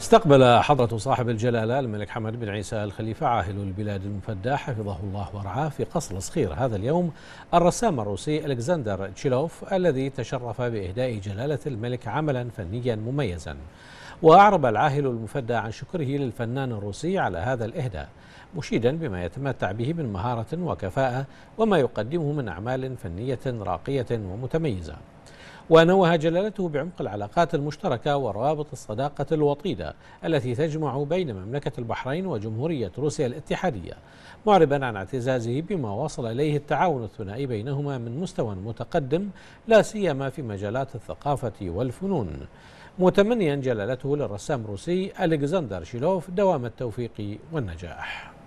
استقبل حضرة صاحب الجلالة الملك حمد بن عيسى الخليفة عاهل البلاد المفدى حفظه الله ورعاه في قصر صغير هذا اليوم الرسام الروسي ألكسندر تشيلوف الذي تشرف بإهداء جلالة الملك عملا فنيا مميزا وأعرب العاهل المفدى عن شكره للفنان الروسي على هذا الإهداء مشيدا بما يتمتع به من مهارة وكفاءة وما يقدمه من أعمال فنية راقية ومتميزة ونوه جلالته بعمق العلاقات المشتركة وروابط الصداقة الوطيدة التي تجمع بين مملكة البحرين وجمهورية روسيا الاتحادية معربا عن اعتزازه بما وصل إليه التعاون الثنائي بينهما من مستوى متقدم لا سيما في مجالات الثقافة والفنون متمنيا جلالته للرسام الروسي ألكسندر شيلوف دوام التوفيق والنجاح